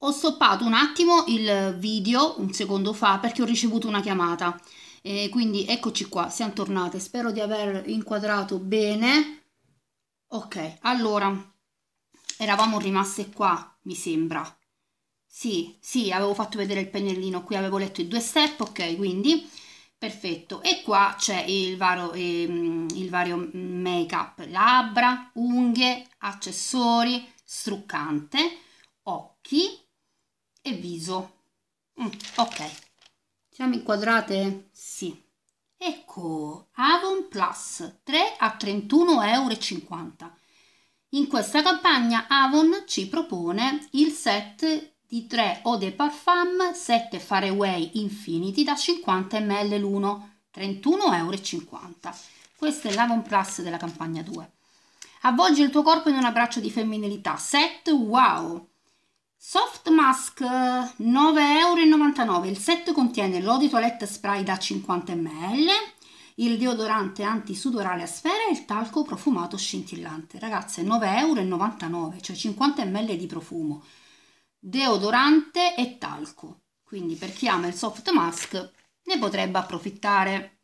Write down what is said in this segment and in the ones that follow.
Ho stoppato un attimo il video un secondo fa perché ho ricevuto una chiamata. E quindi eccoci qua, siamo tornate. Spero di aver inquadrato bene. Ok, allora, eravamo rimaste qua, mi sembra. Sì, sì, avevo fatto vedere il pennellino qui, avevo letto i due step, ok, quindi perfetto. E qua c'è il, varo, ehm, il vario make-up, labbra, unghie, accessori, struccante, occhi, e viso. Mm, ok, siamo inquadrate? Sì. Ecco, Avon Plus 3 a 31,50 euro. In questa campagna Avon ci propone il set di 3 Eau de Parfum 7 Faraway Infinity da 50 ml l'uno, 31,50 euro. Questo è l'Avon Plus della campagna 2. Avvolgi il tuo corpo in un abbraccio di femminilità, set wow! Soft Mask 9,99€. Il set contiene l'eau di toilette spray da 50 ml, il deodorante antisudorale a sfera e il talco profumato scintillante. Ragazze, 9,99€, cioè 50 ml di profumo, deodorante e talco. Quindi per chi ama il soft mask ne potrebbe approfittare.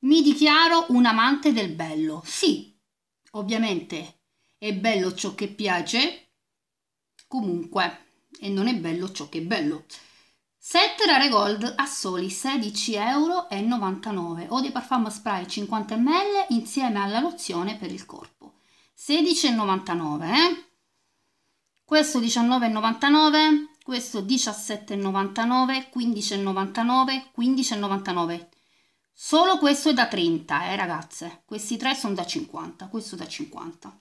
Mi dichiaro un amante del bello. Sì, ovviamente è bello ciò che piace, Comunque, e non è bello ciò che è bello. 7 rare gold a soli 16,99€ euro. Eau de parfum spray 50 ml insieme alla lozione per il corpo. 16,99€. Eh? Questo 19,99€, questo 17,99€, 15,99, 15,99€. Solo questo è da 30, eh ragazze. Questi tre sono da 50, questo da 50.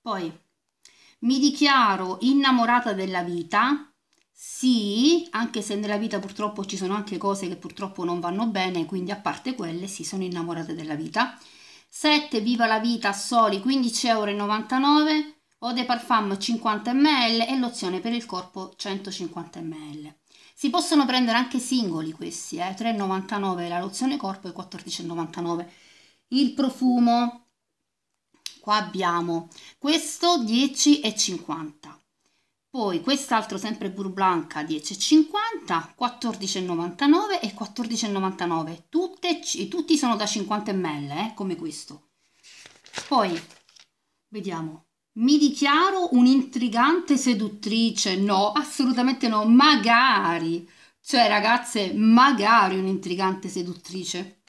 Poi mi dichiaro innamorata della vita, sì, anche se nella vita purtroppo ci sono anche cose che purtroppo non vanno bene, quindi a parte quelle, sì, sono innamorata della vita. 7, viva la vita, soli 15,99 euro, eau de parfum 50 ml e lozione per il corpo 150 ml. Si possono prendere anche singoli questi, eh? 3,99 la lozione corpo e 14,99 il profumo qua abbiamo questo 10,50 poi quest'altro sempre Bur Blanca 10,50 14,99 e 14,99 Tutte, tutti sono da 50 ml eh, come questo poi vediamo mi dichiaro un'intrigante seduttrice? No, assolutamente no, magari. Cioè, ragazze, magari un'intrigante seduttrice.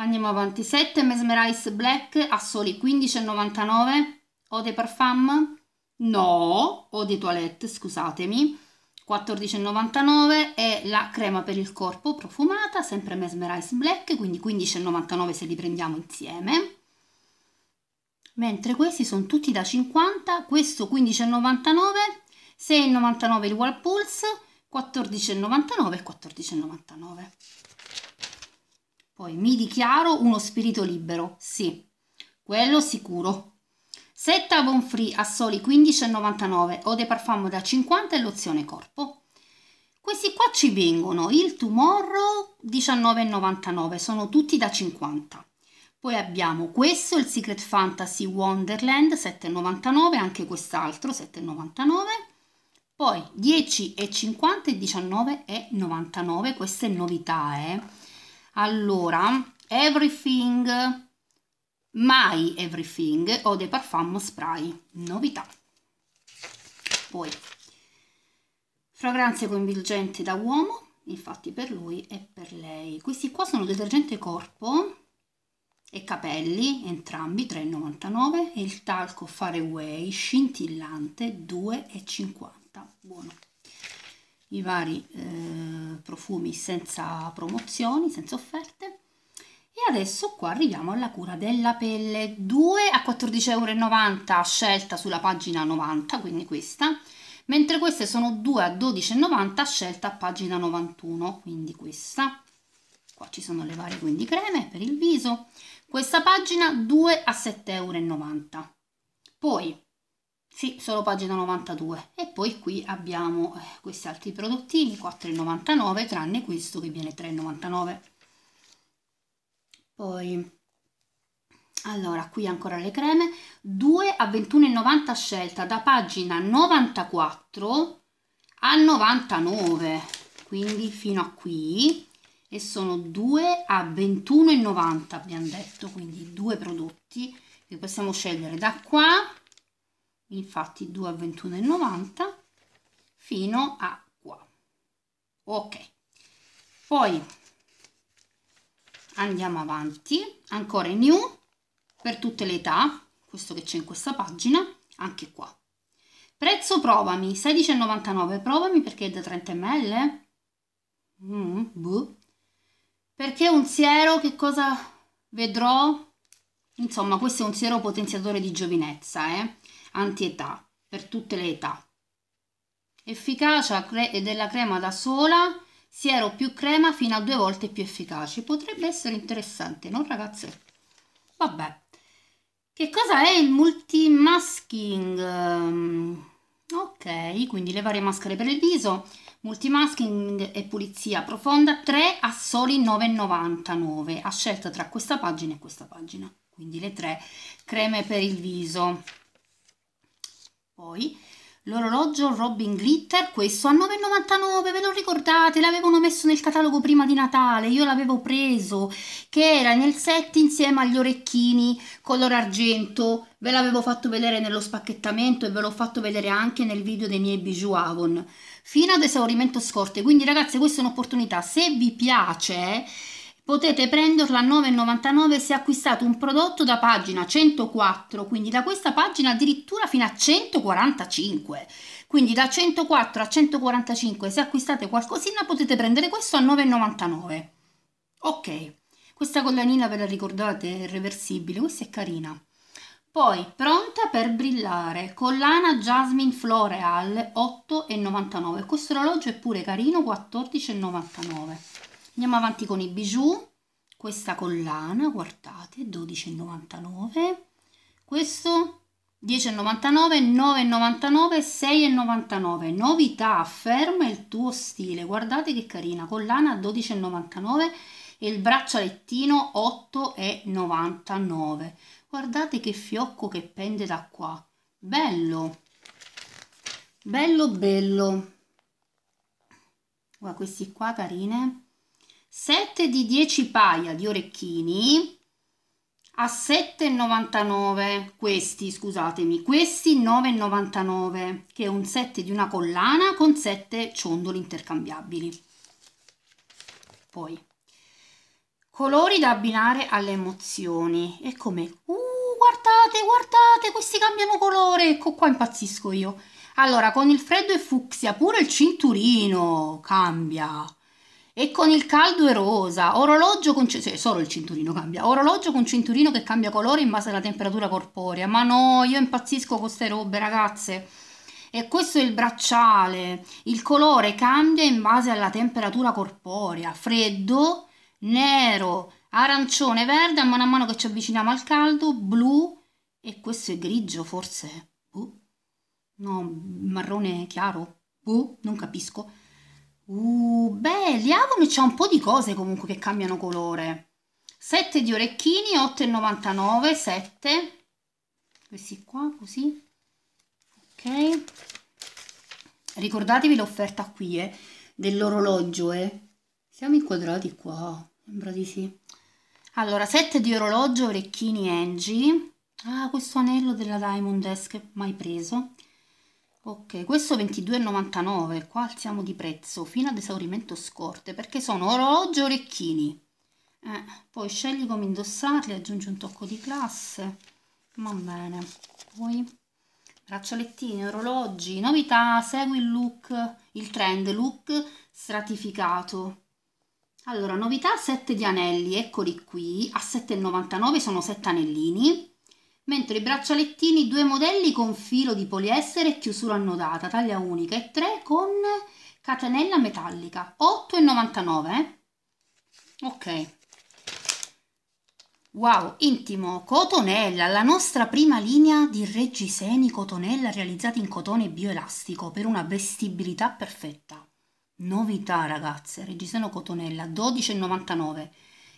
Andiamo avanti, 7 Mesmerize Black a soli 15,99. Eau de Parfum? No, Eau de Toilette, scusatemi. 14,99 e la crema per il corpo profumata, sempre Mesmerize Black, quindi 15,99 se li prendiamo insieme. Mentre questi sono tutti da 50, questo 15,99, 6,99 il Pulse, 14,99 e 14,99. Poi mi dichiaro uno spirito libero. Sì, quello sicuro. Setta Bonfree a soli 15,99, eau de parfum da 50 e lozione corpo. Questi qua ci vengono il Tomorrow 19,99, sono tutti da 50. Poi abbiamo questo, il Secret Fantasy Wonderland 7,99, anche quest'altro 7,99. Poi 10,50 e 19,99, queste novità, eh allora everything my everything o de parfum spray novità poi fragranze coinvolgenti da uomo infatti per lui e per lei questi qua sono detergente corpo e capelli entrambi 3,99 e il talco Fareway scintillante 2,50 buono i vari eh, profumi senza promozioni, senza offerte. E adesso qua arriviamo alla cura della pelle 2 a 14,90 euro scelta sulla pagina 90, quindi questa, mentre queste sono 2 a 12,90 scelta a pagina 91, quindi questa. Qua ci sono le varie quindi creme per il viso. Questa pagina 2 a 7,90 euro. Poi sì, solo pagina 92. E poi qui abbiamo eh, questi altri prodottini, 4,99, tranne questo che viene 3,99. Poi, allora, qui ancora le creme, 2 a 21,90 scelta, da pagina 94 a 99, quindi fino a qui. E sono 2 a 21,90 abbiamo detto, quindi due prodotti che possiamo scegliere da qua infatti 2 a 21,90 fino a qua ok poi andiamo avanti ancora new per tutte le età questo che c'è in questa pagina anche qua prezzo provami 16,99 provami perché è da 30 ml mm, boh. perché un siero che cosa vedrò insomma questo è un siero potenziatore di giovinezza eh antietà per tutte le età. Efficacia della crema da sola, siero più crema fino a due volte più efficace. Potrebbe essere interessante, no ragazze? Vabbè. Che cosa è il multimasking? Ehm, ok, quindi le varie maschere per il viso, multimasking e pulizia profonda 3 a soli 9,99 a scelta tra questa pagina e questa pagina quindi le tre creme per il viso poi l'orologio Robin Glitter, questo a 9,99, ve lo ricordate? L'avevano messo nel catalogo prima di Natale, io l'avevo preso, che era nel set insieme agli orecchini color argento, ve l'avevo fatto vedere nello spacchettamento e ve l'ho fatto vedere anche nel video dei miei bijou Avon, fino ad esaurimento scorte, quindi ragazzi questa è un'opportunità, se vi piace... Potete prenderla a 9,99 se acquistate un prodotto da pagina 104, quindi da questa pagina addirittura fino a 145. Quindi da 104 a 145 se acquistate qualcosina potete prendere questo a 9,99. Ok, questa collanina ve la ricordate? È reversibile, questa è carina. Poi, pronta per brillare, collana Jasmine Floreal 8,99. Questo orologio è pure carino, 14,99 andiamo avanti con i bijou questa collana guardate 12,99 questo 10,99 9,99 6,99 novità afferma il tuo stile guardate che carina collana 12,99 e il braccialettino 8,99 guardate che fiocco che pende da qua bello bello bello guarda questi qua carine 7 di 10 paia di orecchini a 7,99 questi scusatemi questi 9,99 che è un set di una collana con 7 ciondoli intercambiabili poi colori da abbinare alle emozioni e come uh guardate guardate questi cambiano colore ecco qua impazzisco io allora con il freddo e fucsia pure il cinturino cambia e con il caldo è rosa, orologio con cioè, solo il cinturino cambia, orologio con cinturino che cambia colore in base alla temperatura corporea. Ma no, io impazzisco con queste robe, ragazze. E questo è il bracciale, il colore cambia in base alla temperatura corporea, freddo, nero, arancione, verde, a mano che ci avviciniamo al caldo, blu e questo è grigio forse, uh, no, marrone chiaro, uh, non capisco negli eh, avomi c'è un po' di cose comunque che cambiano colore 7 di orecchini 8,99 7 questi qua così ok ricordatevi l'offerta qui eh, dell'orologio eh. siamo inquadrati qua sembra di sì allora 7 di orologio orecchini Angie ah questo anello della Diamond Desk mai preso Ok, questo 22,99, qua alziamo di prezzo fino ad esaurimento scorte perché sono orologio orecchini. Eh, poi scegli come indossarli, aggiungi un tocco di classe. Va bene. Poi braccialettini, orologi, novità, segui il look, il trend look stratificato. Allora, novità 7 di anelli, eccoli qui, a 7,99 sono 7 anellini mentre i braccialettini due modelli con filo di poliestere e chiusura annodata, taglia unica e tre con catenella metallica, 8,99 eh? ok Wow, intimo, cotonella, la nostra prima linea di reggiseni cotonella realizzati in cotone bioelastico per una vestibilità perfetta. Novità ragazze, reggiseno cotonella 12,99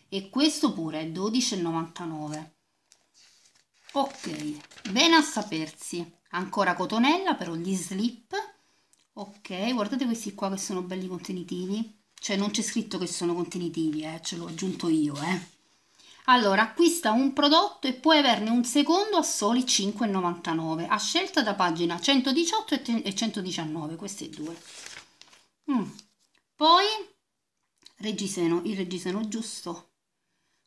e questo pure 12,99 ok bene a sapersi ancora cotonella però gli slip ok guardate questi qua che sono belli contenitivi cioè non c'è scritto che sono contenitivi eh, ce l'ho aggiunto io eh allora, acquista un prodotto e puoi averne un secondo a soli 5,99, a scelta da pagina 118 e 119, queste due. Mm. Poi, reggiseno, il reggiseno giusto,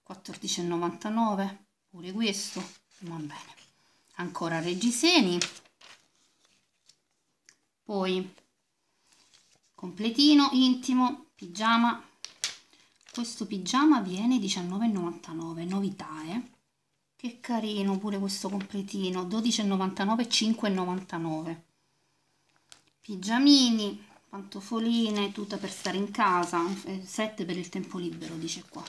14,99, pure questo va bene ancora reggiseni poi completino intimo pigiama questo pigiama viene 19,99 novità eh che carino pure questo completino 12,99 5,99 pigiamini pantofoline tutta per stare in casa 7 eh, per il tempo libero dice qua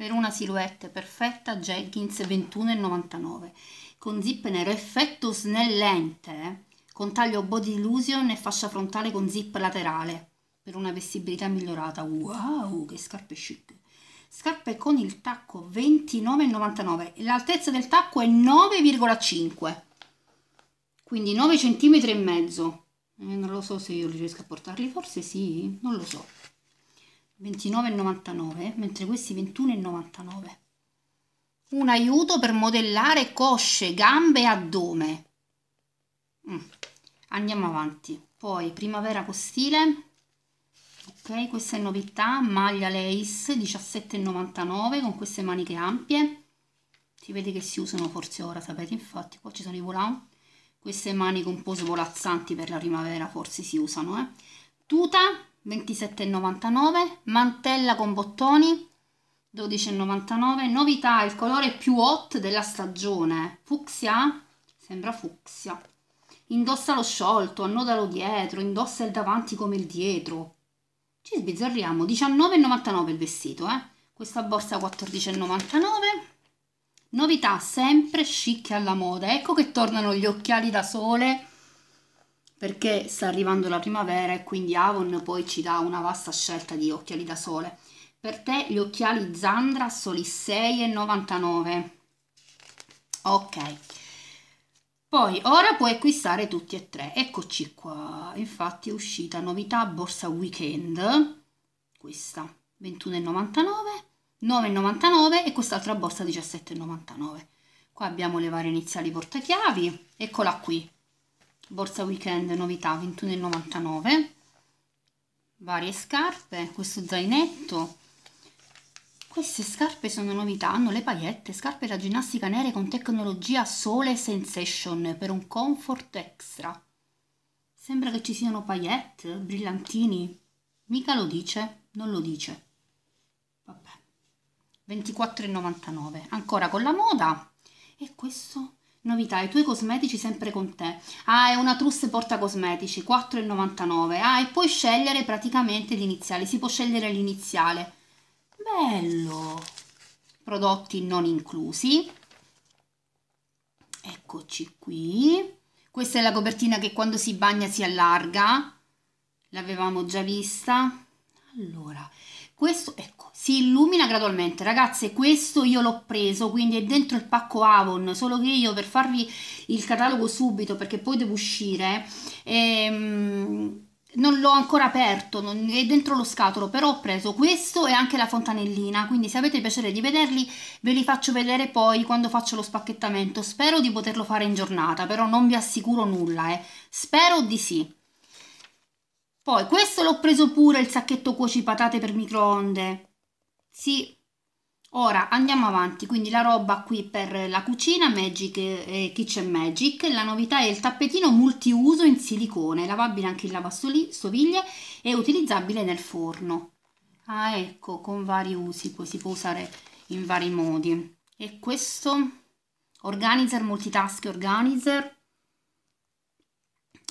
per una silhouette perfetta Jenkins 21,99 con zip nero effetto snellente eh. con taglio body illusion e fascia frontale con zip laterale per una vestibilità migliorata wow che scarpe chic scarpe con il tacco 29,99 l'altezza del tacco è 9,5 quindi 9 cm e mezzo eh, non lo so se io riesco a portarli forse sì non lo so 29,99 mentre questi 21,99 un aiuto per modellare cosce, gambe e addome mm. andiamo avanti poi primavera con stile ok questa è novità maglia lace 17,99 con queste maniche ampie si vede che si usano forse ora sapete infatti qua ci sono i volant queste maniche un po' svolazzanti per la primavera forse si usano eh. tuta 27,99 mantella con bottoni 12,99 novità il colore più hot della stagione fucsia sembra fucsia indossa lo sciolto annodalo dietro indossa il davanti come il dietro ci sbizzarriamo 19,99 il vestito eh? questa borsa 14,99 novità sempre chic alla moda ecco che tornano gli occhiali da sole perché sta arrivando la primavera e quindi Avon poi ci dà una vasta scelta di occhiali da sole. Per te gli occhiali Zandra soli 6,99. Ok. Poi ora puoi acquistare tutti e tre. Eccoci qua. Infatti è uscita novità borsa weekend. Questa 21,99, 9,99 e quest'altra borsa 17,99. Qua abbiamo le varie iniziali portachiavi. Eccola qui borsa weekend novità 21,99 varie scarpe questo zainetto queste scarpe sono novità, hanno le paillette scarpe da ginnastica nere con tecnologia Sole Sensation per un comfort extra. Sembra che ci siano paillette brillantini. Mica lo dice, non lo dice. Vabbè. 24,99. Ancora con la moda. E questo Novità, i tuoi cosmetici sempre con te. Ah, è una trusse porta cosmetici, 4,99. Ah, e puoi scegliere praticamente l'iniziale, si può scegliere l'iniziale. Bello! Prodotti non inclusi. Eccoci qui. Questa è la copertina che quando si bagna si allarga. L'avevamo già vista. Allora, questo ecco si illumina gradualmente ragazze questo io l'ho preso quindi è dentro il pacco Avon solo che io per farvi il catalogo subito perché poi devo uscire ehm, non l'ho ancora aperto non, è dentro lo scatolo però ho preso questo e anche la fontanellina quindi se avete piacere di vederli ve li faccio vedere poi quando faccio lo spacchettamento spero di poterlo fare in giornata però non vi assicuro nulla eh. spero di sì poi questo l'ho preso pure, il sacchetto cuoci patate per microonde. Sì. Ora andiamo avanti, quindi la roba qui per la cucina Magic e eh, Kitchen Magic, la novità è il tappetino multiuso in silicone, lavabile anche in lavastoviglie e utilizzabile nel forno. Ah ecco, con vari usi, poi si può usare in vari modi. E questo? Organizer, multitask organizer.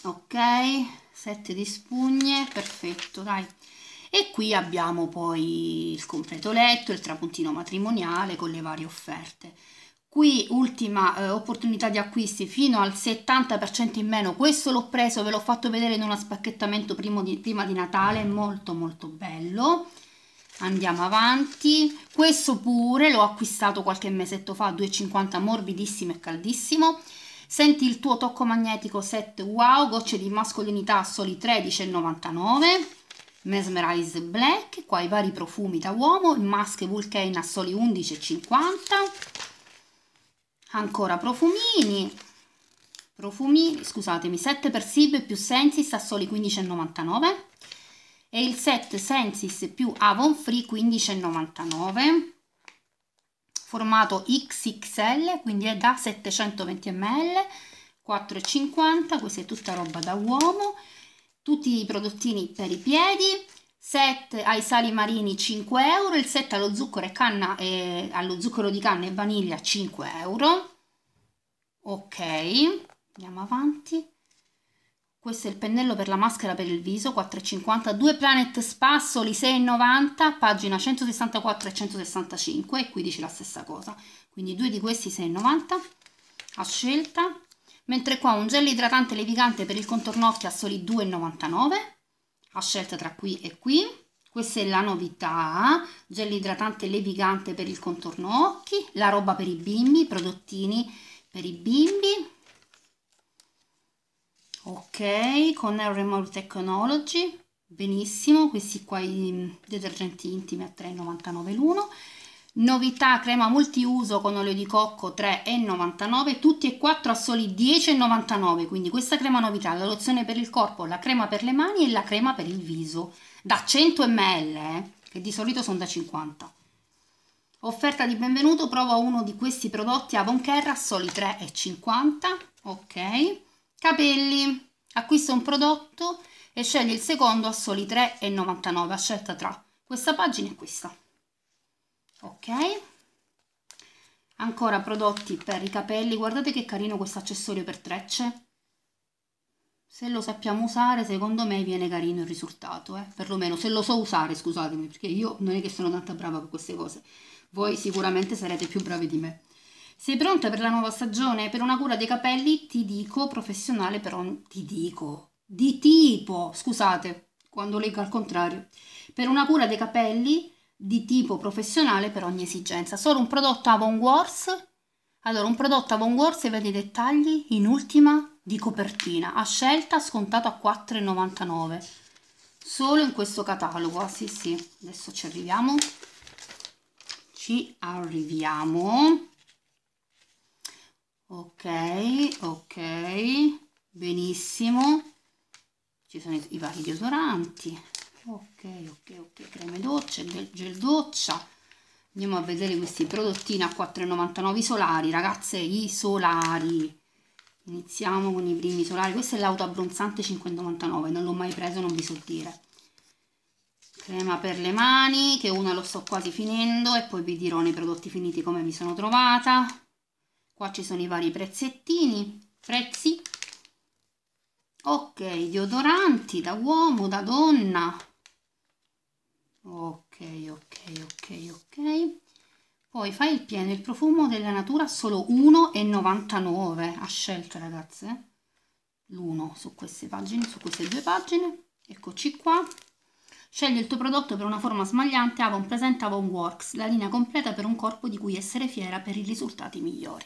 Ok sette di spugne perfetto dai e qui abbiamo poi il completo letto il trapuntino matrimoniale con le varie offerte qui ultima eh, opportunità di acquisti fino al 70% in meno questo l'ho preso ve l'ho fatto vedere in uno spacchettamento di, prima di Natale molto molto bello andiamo avanti questo pure l'ho acquistato qualche mesetto fa 2,50 morbidissimo e caldissimo Senti il tuo tocco magnetico 7 wow, gocce di mascolinità a soli 13,99. Mesmerize Black, qua i vari profumi da uomo, Mask Vulcane a soli 11,50. Ancora profumini, profumi, scusatemi, 7 per Sib più Sensis a soli 15,99 e il set Sensis più Avon Free 15,99 formato XXL, quindi è da 720 ml, 4,50, questa è tutta roba da uomo, tutti i prodottini per i piedi, set ai sali marini 5 euro, il set allo zucchero, e canna, e, eh, allo zucchero di canna e vaniglia 5 euro, ok, andiamo avanti, questo è il pennello per la maschera per il viso, 4,50. Due Planet Spassoli, 6,90, pagina 164 e 165 e qui dice la stessa cosa. Quindi due di questi 6,90 a scelta. Mentre qua un gel idratante levigante per il contorno occhi a soli 2,99 a scelta tra qui e qui. Questa è la novità, gel idratante levigante per il contorno occhi, la roba per i bimbi, prodottini per i bimbi, ok con Remol Technology benissimo questi qua i detergenti intimi a 3,99 l'uno novità crema multiuso con olio di cocco 3,99 tutti e quattro a soli 10,99 quindi questa crema novità la lozione per il corpo la crema per le mani e la crema per il viso da 100 ml eh, che di solito sono da 50 offerta di benvenuto prova uno di questi prodotti Avon Care a soli 3,50 ok Capelli. Acquista un prodotto e sceglie il secondo a soli 3,99 ha scelta tra questa pagina e questa. Ok. Ancora prodotti per i capelli. Guardate che carino questo accessorio per trecce. Se lo sappiamo usare, secondo me viene carino il risultato, eh? perlomeno se lo so usare, scusatemi, perché io non è che sono tanto brava per queste cose. Voi sicuramente sarete più bravi di me. Sei pronta per la nuova stagione? Per una cura dei capelli ti dico professionale però ti dico di tipo, scusate, quando leggo al contrario. Per una cura dei capelli di tipo professionale per ogni esigenza. Solo un prodotto Avon Wars. Allora, un prodotto Avon Wars e vedi i dettagli in ultima di copertina, a scelta scontato a 4,99. Solo in questo catalogo. Ah, sì, sì, adesso ci arriviamo. Ci arriviamo ok ok benissimo ci sono i, i vari deodoranti ok ok ok creme doccia gel, gel doccia andiamo a vedere questi prodottini a 4,99 i solari ragazze i solari iniziamo con i primi solari questo è l'auto abbronzante 5,99 non l'ho mai preso non vi so dire crema per le mani che una lo sto quasi finendo e poi vi dirò nei prodotti finiti come mi sono trovata qua ci sono i vari prezzettini prezzi ok deodoranti da uomo da donna ok ok ok ok poi fai il pieno il profumo della natura solo 1,99 ha scelto ragazze eh? l'uno su queste pagine su queste due pagine eccoci qua Scegli il tuo prodotto per una forma smagliante Avon presenta Avon Works, la linea completa per un corpo di cui essere fiera per i risultati migliori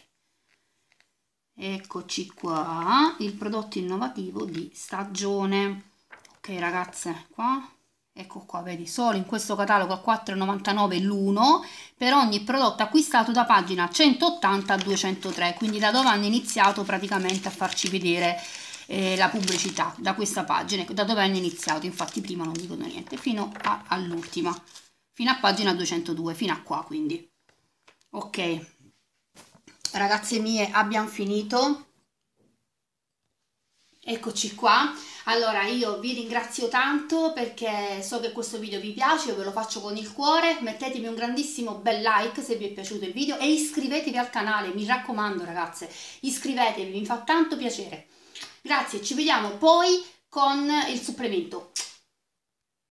eccoci qua il prodotto innovativo di stagione ok ragazze qua ecco qua vedi solo in questo catalogo a 4,99 l'uno per ogni prodotto acquistato da pagina 180 a 203 quindi da dove hanno iniziato praticamente a farci vedere eh, la pubblicità da questa pagina ecco, da dove hanno iniziato infatti prima non dicono niente fino all'ultima fino a pagina 202 fino a qua quindi ok ragazze mie abbiamo finito eccoci qua allora io vi ringrazio tanto perché so che questo video vi piace io ve lo faccio con il cuore mettetemi un grandissimo bel like se vi è piaciuto il video e iscrivetevi al canale mi raccomando ragazze iscrivetevi mi fa tanto piacere grazie ci vediamo poi con il supplemento